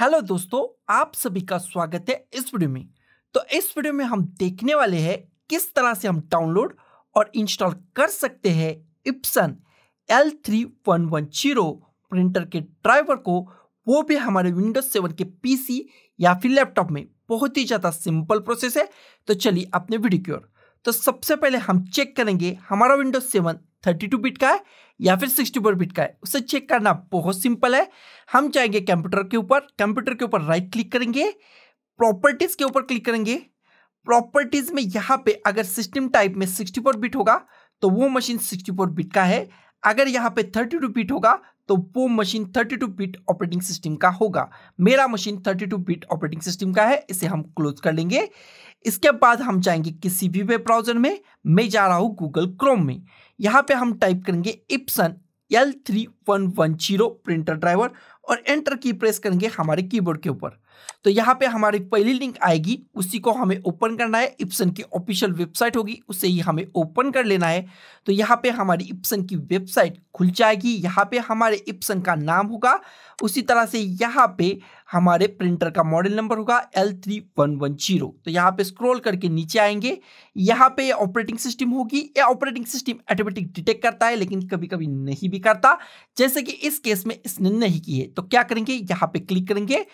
hello दोस्तों आप सभी का स्वागत है इस वीडियो में तो इस वीडियो में हम देखने वाले हैं किस तरह से हम डाउनलोड और इंस्टॉल कर सकते हैं Epson L three one one zero printer के ड्राइवर को वो भी हमारे विंडोज सेवन के पीसी या फिर लैपटॉप में बहुत ही ज़्यादा सिंपल प्रोसेस है तो चलिए अपने वीडियो की ओर तो सबसे पहले हम चेक करेंगे हमारा Windows seven thirty two bit का है या फिर सिक्सटी फोर बिट का है उसे चेक करना बहुत सिंपल है हम जाएंगे कंप्यूटर के ऊपर कंप्यूटर के ऊपर राइट क्लिक करेंगे प्रॉपर्टीज के ऊपर क्लिक करेंगे प्रॉपर्टीज में यहाँ पे अगर सिस्टम टाइप में सिक्सटी फोर बिट होगा तो वो मशीन सिक्सटी फोर बिट का है अगर यहाँ पे थर्टी टू बिट होगा तो वो machine thirty two bit operating system का होगा मेरा machine thirty two bit operating system का है इसे हम क्लोज कर लेंगे इसके बाद हम जाएंगे किसी भी वेब ब्राउजर में मैं जा रहा हूँ गूगल क्रोम में यहाँ पे हम टाइप करेंगे Epson L three one one zero printer driver और एंटर की प्रेस करेंगे हमारे कीबोर्ड के ऊपर तो यहाँ पे हमारी पहली लिंक आएगी उसी को हमें ओपन करना है इप्सन की ऑफिशियल वेबसाइट होगी उसे ही हमें ओपन कर लेना है तो यहाँ पे हमारी इप्सन की वेबसाइट खुल जाएगी यहाँ पे हमारे इप्सन का नाम होगा उसी तरह से यहाँ पे हमारे प्रिंटर का मॉडल नंबर होगा L three one one zero तो यहाँ पे स्क्रॉल करके नीचे आएंगे यहाँ पे ऑपरेटिंग सिस्टम होगी ये ऑपरेटिंग सिस्टम ऑटोमेटिक डिटेक्ट करता है लेकिन कभी कभी नहीं भी करता जैसे कि इस केस में इसने नहीं की है तो क्या करेंगे यहाँ पे क्लिक करेंगे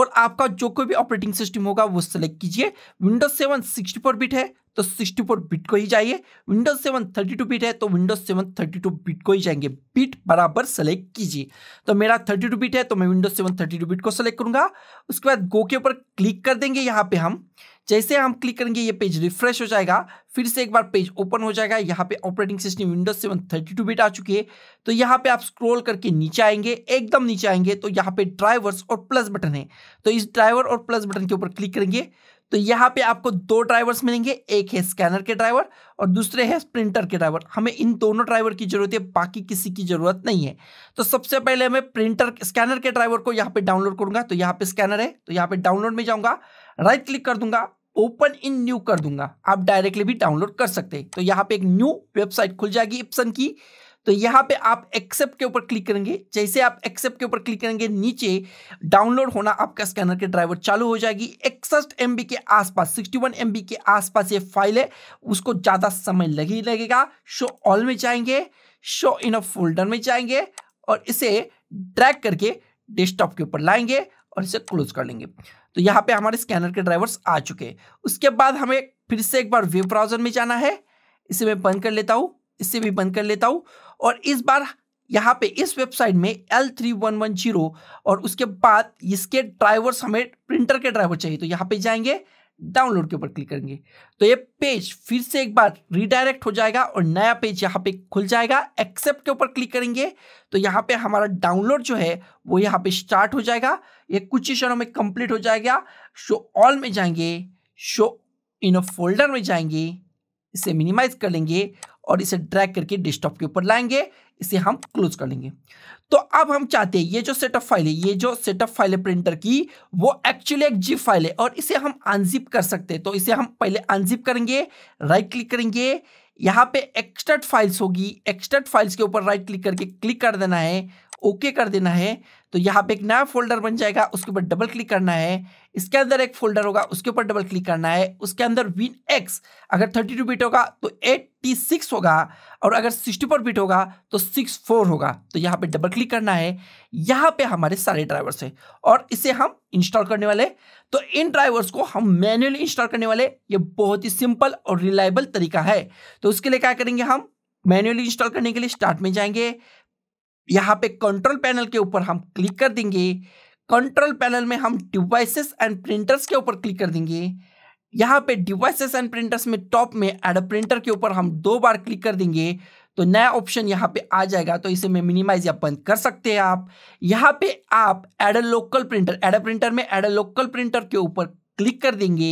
और आप आपका जो कोई भी ऑपरेटिंग सिस्टम होगा वो सेलेक्ट कीजिए Windows seven sixty four bit है तो सिक्सटी फोर बिट को ही जाइए Windows seven thirty two bit है तो Windows seven thirty two bit को ही जाएंगे बिट बराबर सेलेक्ट कीजिए तो मेरा थर्टी टू बिट है तो मैं Windows seven thirty two bit को सेलेक्ट करूंगा उसके बाद गो के ऊपर क्लिक कर देंगे यहाँ पे हम जैसे हम क्लिक करेंगे ये पेज रिफ्रेश हो जाएगा फिर से एक बार पेज ओपन हो जाएगा यहाँ पे operating system Windows seven thirty two bit आ चुकी है तो यहाँ पे आप स्क्रॉल करके नीचे आएंगे एकदम नीचे आएंगे तो यहाँ पे ड्राइवर्स और प्लस बटन है तो इस ड्राइवर और प्लस बटन के ऊपर क्लिक करेंगे तो यहाँ पे आपको दो ड्राइवर्स मिलेंगे एक है स्कैनर के ड्राइवर और दूसरे है प्रिंटर के ड्राइवर हमें इन दोनों ड्राइवर की जरूरत है बाकी किसी की जरूरत नहीं है तो सबसे पहले मैं प्रिंटर स्कैनर के ड्राइवर को यहाँ पे डाउनलोड करूंगा तो यहाँ पे स्कैनर है तो यहाँ पे डाउनलोड में जाऊंगा राइट क्लिक कर दूंगा ओपन इन न्यू कर दूंगा आप डायरेक्टली भी डाउनलोड कर सकते हैं तो यहाँ पे एक न्यू वेबसाइट खुल जाएगी इप्सन की तो यहाँ पे आप एक्सेप्ट के ऊपर क्लिक करेंगे जैसे आप एक्सेप्ट के ऊपर क्लिक करेंगे नीचे डाउनलोड होना आपका स्कैनर के ड्राइवर चालू हो जाएगी इकसठ एम के आसपास 61 एम के आसपास ये फाइल है उसको ज़्यादा समय लग ही लगेगा शो ऑल में जाएंगे शो इन अ फोल्डर में जाएंगे और इसे ड्रैग करके डेस्कटॉप के ऊपर लाएंगे और इसे क्लोज कर लेंगे तो यहाँ पे हमारे स्कैनर के ड्राइवर्स आ चुके हैं उसके बाद हमें फिर से एक बार वेब ब्राउजर में जाना है इसे मैं बंद कर लेता हूँ इसे भी बंद कर लेता हूँ और इस बार यहाँ पे इस वेबसाइट में L three one one zero और उसके बाद इसके ड्राइवर्स हमें प्रिंटर के ड्राइवर चाहिए तो यहाँ पे जाएंगे डाउनलोड के ऊपर क्लिक करेंगे तो ये पेज फिर से एक बार रिडायरेक्ट हो जाएगा और नया पेज यहाँ पे खुल जाएगा एक्सेप्ट के ऊपर क्लिक करेंगे तो यहाँ पे हमारा डाउनलोड जो है वो यहाँ पे स्टार्ट हो जाएगा ये कुछ ही क्षणों में कंप्लीट हो जाएगा शो ऑल में जाएंगे शो इन फोल्डर में जाएंगे इसे मिनिमाइज कर लेंगे और इसे ड्रैग करके डेस्कटॉप के ऊपर लाएंगे इसे हम क्लोज कर लेंगे तो अब हम चाहते हैं ये जो सेटअप फाइल है ये जो सेटअप फाइल है प्रिंटर की वो एक्चुअली एक जिप फाइल है और इसे हम अनजिप कर सकते हैं तो इसे हम पहले अनजिप करेंगे राइट क्लिक करेंगे यहाँ पे एक्सटर्ट फाइल्स होगी एक्सटर्ट फाइल्स के ऊपर राइट क्लिक करके क्लिक कर देना है ओके कर देना है तो यहाँ पे एक नया फोल्डर बन जाएगा उसके ऊपर डबल क्लिक करना है इसके अंदर एक फोल्डर होगा उसके ऊपर डबल क्लिक करना है उसके अंदर विन एक्स अगर 32 बिट होगा तो 86 होगा और अगर 64 बिट होगा तो 64 होगा तो यहाँ पे डबल क्लिक करना है यहाँ पे हमारे सारे ड्राइवर्स है और इसे हम इंस्टॉल करने वाले तो इन ड्राइवर्स को हम मैन्युअली इंस्टॉल करने वाले ये बहुत ही सिंपल और रिलायबल तरीका है तो उसके लिए क्या करेंगे हम मैन्युअली इंस्टॉल करने के लिए स्टार्ट में जाएंगे यहाँ पे कंट्रोल पैनल के ऊपर हम क्लिक कर देंगे कंट्रोल पैनल में हम डिवाइसेस एंड प्रिंटर्स के ऊपर क्लिक कर देंगे यहाँ पे डिवाइसेस एंड प्रिंटर्स में टॉप में एड प्रिंटर के ऊपर हम दो बार क्लिक कर देंगे तो नया ऑप्शन यहाँ पे आ जाएगा तो इसे में मिनिमाइज या बंद कर सकते हैं आप यहाँ पे आप add local printer add printer में एड लोकल प्रिंटर के ऊपर क्लिक कर देंगे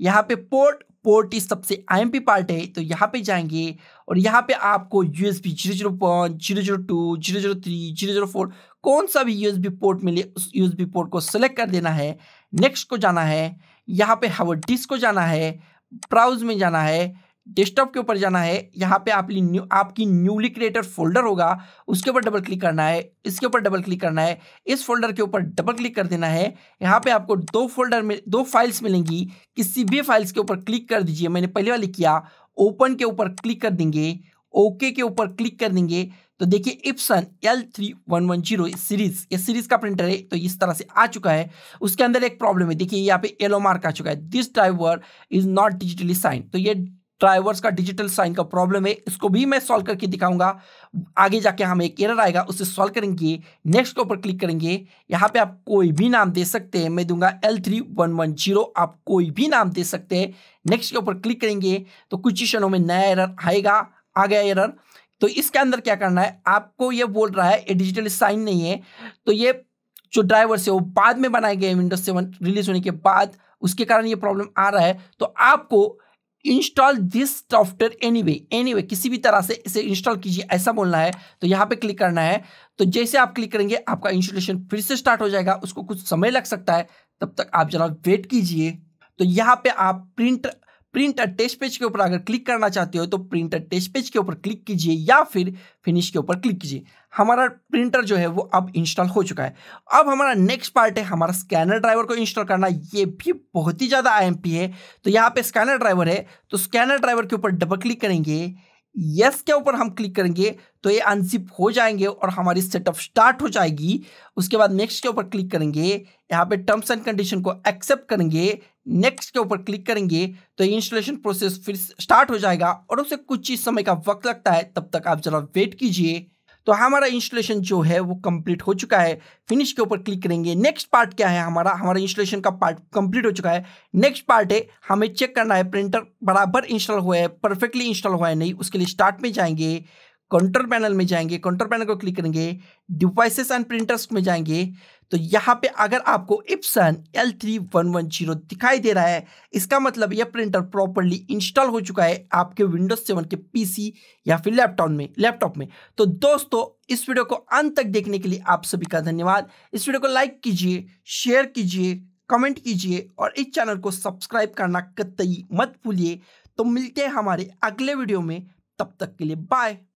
यहाँ पे पोर्ट पोर्ट इज सबसे पी पार्ट है तो यहाँ पे जाएंगे और यहाँ पे आपको B zero zero one zero zero two zero zero three zero zero four कौन सा भी यू एस बी पोर्ट मिले उस बी पोर्ट को सेलेक्ट कर देना है नेक्स्ट को जाना है यहाँ पे हवर डिस्क को जाना है ब्राउज में जाना है डेस्कटॉप के ऊपर जाना है यहाँ पे आपकी न्यू आपकी न्यूली क्रिएटेड फोल्डर होगा उसके ऊपर डबल क्लिक करना है इसके ऊपर डबल क्लिक करना है इस फोल्डर के ऊपर डबल क्लिक कर देना है यहाँ पे आपको दो फोल्डर में दो फाइल्स मिलेंगी किसी भी फाइल्स के ऊपर क्लिक कर दीजिए मैंने पहले वाले किया ओपन के ऊपर क्लिक कर देंगे ओके के ऊपर क्लिक कर देंगे तो देखिए Epson L three one one zero series ये सीरीज का प्रिंटर है तो इस तरह से आ चुका है उसके अंदर एक प्रॉब्लम है देखिए यहाँ पे येलो मार्क आ चुका है this driver is not digitally sign तो ये ड्राइवर्स का डिजिटल साइन का प्रॉब्लम है इसको भी मैं सॉल्व करके दिखाऊंगा आगे जाके हमें एक एरर आएगा उसे सॉल्व करेंगे नेक्स्ट के ऊपर क्लिक करेंगे यहाँ पे आप कोई भी नाम दे सकते हैं मैं दूंगा L three one one zero आप कोई भी नाम दे सकते हैं नेक्स्ट के ऊपर क्लिक करेंगे तो कुछ ही क्षणों में नया एरर आएगा आ गया एरर तो इसके अंदर क्या करना है आपको ये बोल रहा है ये डिजिटल साइन नहीं है तो ये जो ड्राइवर्स है वो बाद में बनाए गए विंडोज सेवन रिलीज होने के बाद उसके कारण ये प्रॉब्लम आ रहा है तो आपको install this software anyway anyway किसी भी तरह से इसे इंस्टॉल कीजिए ऐसा बोलना है तो यहाँ पे क्लिक करना है तो जैसे आप क्लिक करेंगे आपका इंस्टॉलेशन फिर से स्टार्ट हो जाएगा उसको कुछ समय लग सकता है तब तक आप जरा वेट कीजिए तो यहाँ पे आप प्रिंट प्रिंट टेस्ट पेज के ऊपर अगर क्लिक करना चाहते हो तो प्रिंट टेस्ट पेज के ऊपर क्लिक कीजिए या फिर फिनिश के ऊपर क्लिक कीजिए हमारा प्रिंटर जो है वो अब इंस्टॉल हो चुका है अब हमारा नेक्स्ट पार्ट है हमारा स्कैनर ड्राइवर को इंस्टॉल करना ये भी बहुत ही ज़्यादा आई है तो यहाँ पे स्कैनर ड्राइवर है तो स्कैनर ड्राइवर के ऊपर डबल क्लिक करेंगे यस के ऊपर हम क्लिक करेंगे तो ये अनजिप हो जाएंगे और हमारी सेटअप स्टार्ट हो जाएगी उसके बाद नेक्स्ट के ऊपर क्लिक करेंगे यहाँ पे टर्म्स एंड कंडीशन को एक्सेप्ट करेंगे नेक्स्ट के ऊपर क्लिक करेंगे तो इंस्टॉलेशन प्रोसेस फिर स्टार्ट हो जाएगा और उसे कुछ ही समय का वक्त लगता है तब तक आप ज़रा वेट कीजिए तो हमारा इंस्टॉलेशन जो है वो कंप्लीट हो चुका है फिनिश के ऊपर क्लिक करेंगे नेक्स्ट पार्ट क्या है हमारा हमारा इंस्टॉलेशन का पार्ट कंप्लीट हो चुका है नेक्स्ट पार्ट है हमें चेक करना है प्रिंटर बराबर इंस्टॉल हुआ है परफेक्टली इंस्टॉल हुआ है नहीं उसके लिए स्टार्ट में जाएंगे कंट्रोल पैनल में जाएंगे कंट्रोल पैनल को क्लिक करेंगे डिवाइसेस एंड प्रिंटर्स में जाएंगे तो यहाँ पे अगर आपको Epson L three one one zero दिखाई दे रहा है इसका मतलब यह प्रिंटर प्रॉपरली इंस्टॉल हो चुका है आपके विंडोज सेवन के पीसी या फिर लैपटॉप में लैपटॉप में तो दोस्तों इस वीडियो को अंत तक देखने के लिए आप सभी का धन्यवाद इस वीडियो को लाइक कीजिए शेयर कीजिए कमेंट कीजिए और इस चैनल को सब्सक्राइब करना कतई मत भूलिए तो मिलते हैं हमारे अगले वीडियो में तब तक के लिए बाय